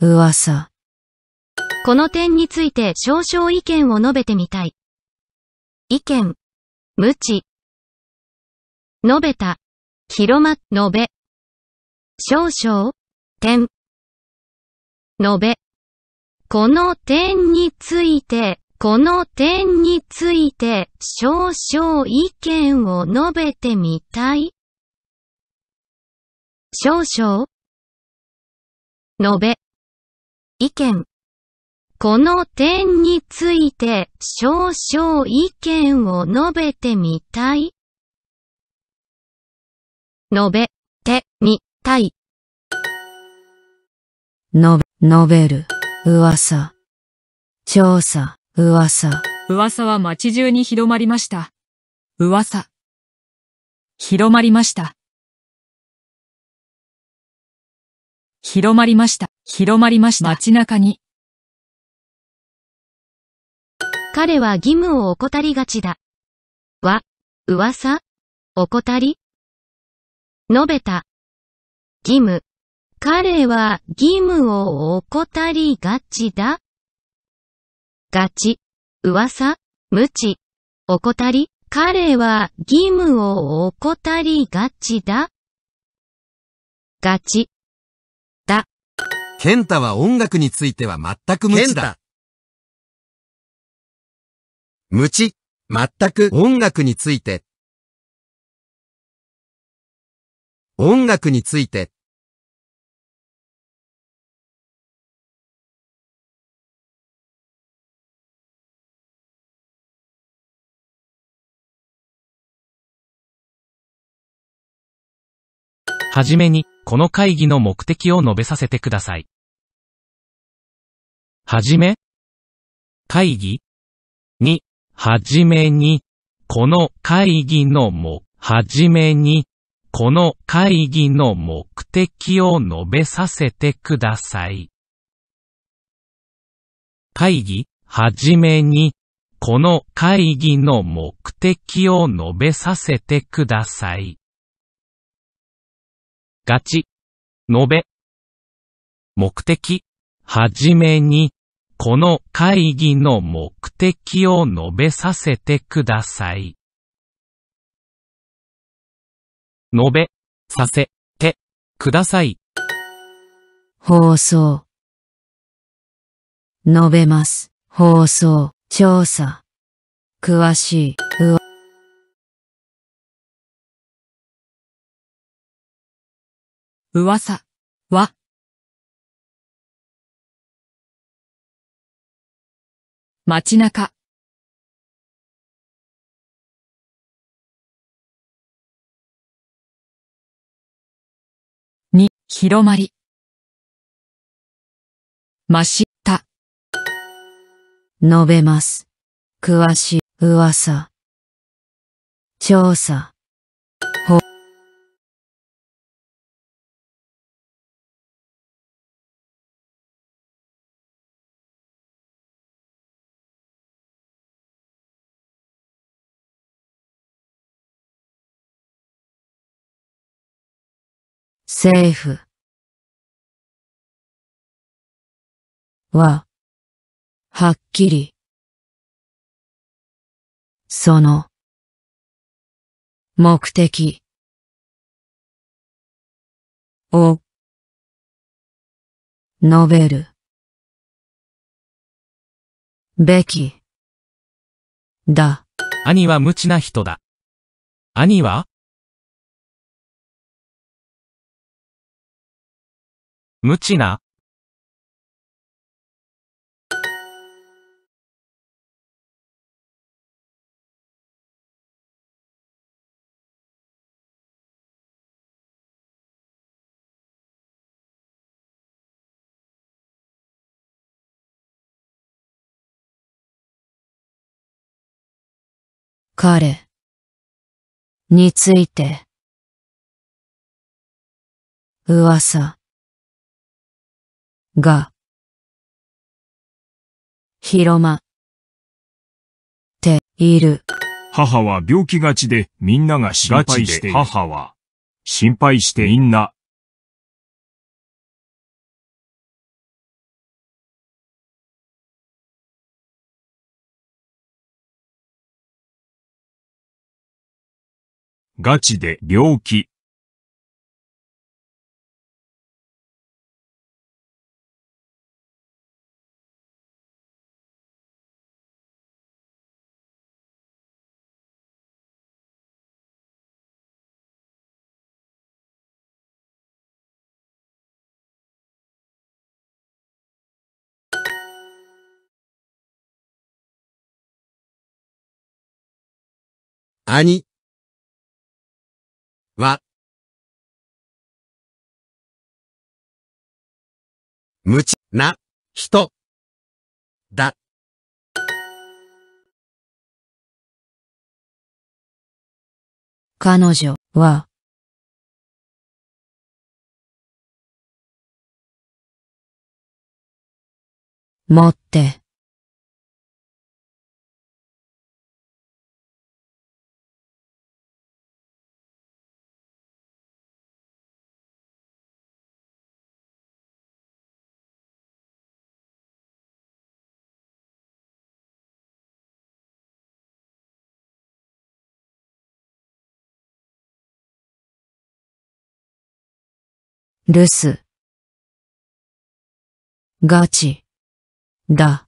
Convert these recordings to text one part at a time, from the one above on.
噂。この点について少々意見を述べてみたい。意見。無知。述べた。広ま、述べ。少々。点。述べ。この点について、この点について少々意見を述べてみたい。少々。述べ。意見。この点について少々意見を述べてみたい。述べてみたい。の、述べる、噂。調査、噂。噂は街中に広まりました。噂。広まりました。広まりました。広まりました。街中に。彼は義務を怠りがちだ。は、噂怠り述べた。義務。彼は義務を怠りがちだ。ガチ、噂無知。怠り。彼は義務を怠りがちだ。ガチ。ケンタは音楽については全く無知だ。無知、全く音楽について。音楽について。はじめに、この会議の目的を述べさせてください。はじめ会議に、はじめに、この会議のも、はじめに、この会議の目的を述べさせてください。会議、はじめに、この会議の目的を述べさせてください。ガチ、述べ。目的、はじめに、この会議の目的を述べさせてください。述べ、させ、て、ください。放送。述べます。放送、調査。詳しい、うわ。噂は、街中、に、広まり、ました。述べます。詳しい噂。調査。政府は、はっきり、その、目的を、述べる、べき、だ。兄は無知な人だ。兄は無知な彼について噂が、広まている。母は病気がちでみんなが心配して母は心配してみんな。ガチで病気。兄は無知な人だ。彼女は持って留守。ガチ。だ。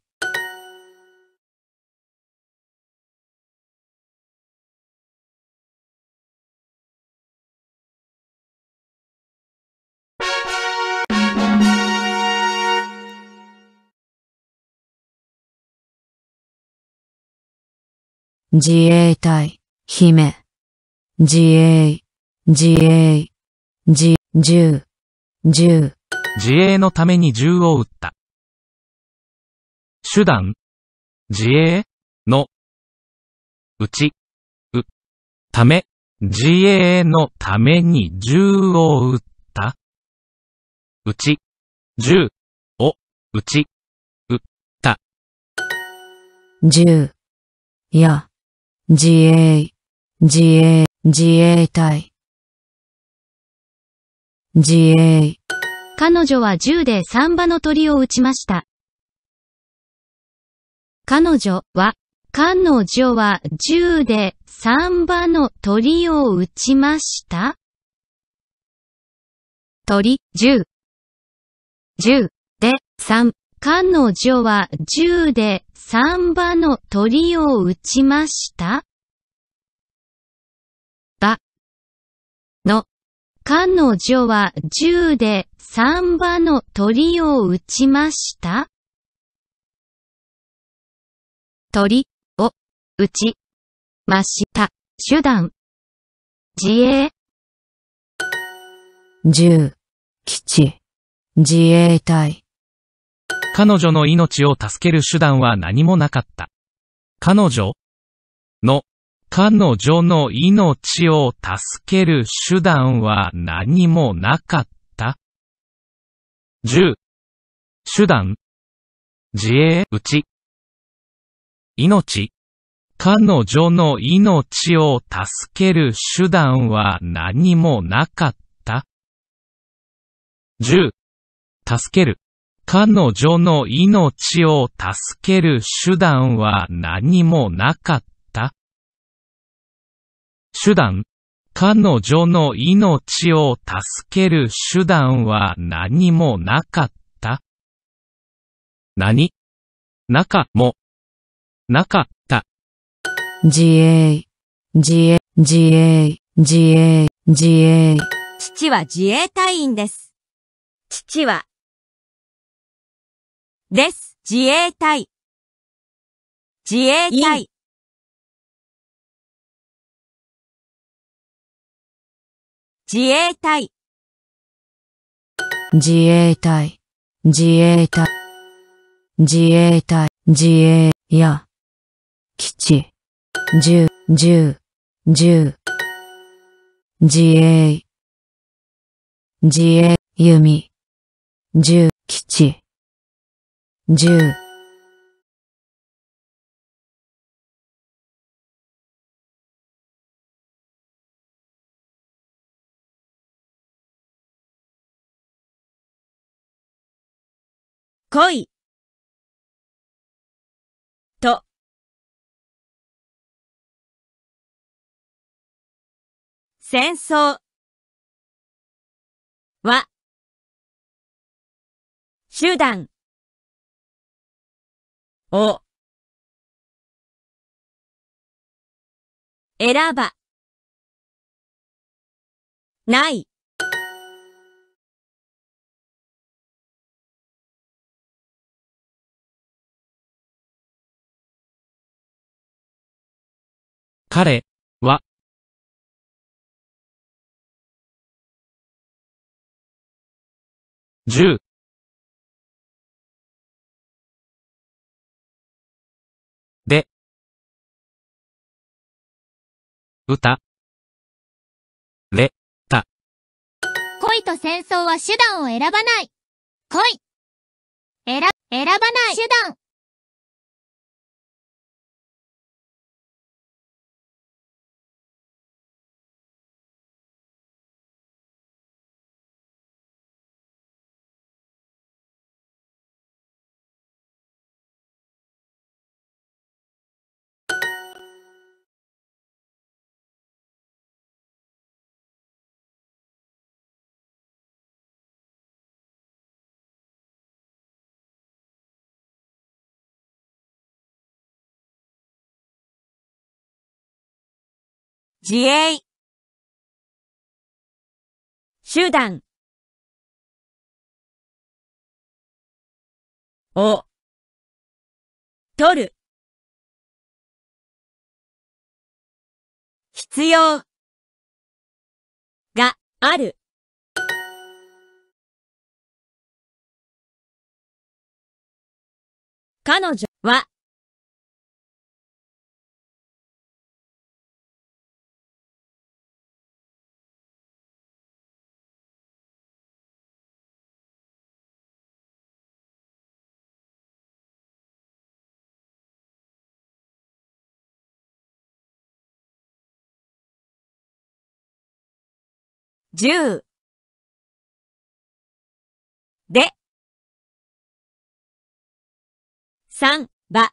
自衛隊、姫、自衛、自衛、自、銃。銃。自衛のために銃を撃った。手段。自衛の。うち。う。ため。自衛のために銃を撃った。うち。銃。を。うち。撃った。銃。や。自衛。自衛。自衛隊。自衛。彼女は銃で三羽の鳥を撃ちました。彼女は、彼女は銃で三羽の鳥を撃ちました鳥、銃。銃、で、三。彼女は銃で三羽の鳥を撃ちましたば、の彼女は銃で三羽の鳥を撃ちました鳥を撃ちました手段自衛銃基地自衛隊彼女の命を助ける手段は何もなかった。彼女の彼女の命を助ける手段は何もなかった。10手段自衛打ち命彼女の命を助ける手段は何もなかった。10助ける彼女の命を助ける手段は何もなかった。手段。彼女の命を助ける手段は何もなかった。何中も、なかった。自衛、自衛、自衛、自衛、自衛。父は自衛隊員です。父は、です、自衛隊。自衛隊。自衛隊自衛隊自衛隊自衛隊自衛や基地十十十自衛自衛弓十基地十恋と。戦争。は。手段。を。選ば。ない。彼は十で歌れた恋と戦争は手段を選ばない恋選、選ばない手段自衛手段を取る必要がある彼女は十で三ば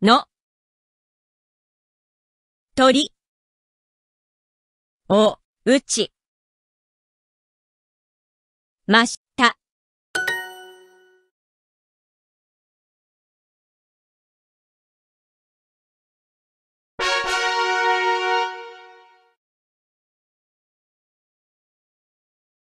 の鳥お、うちまし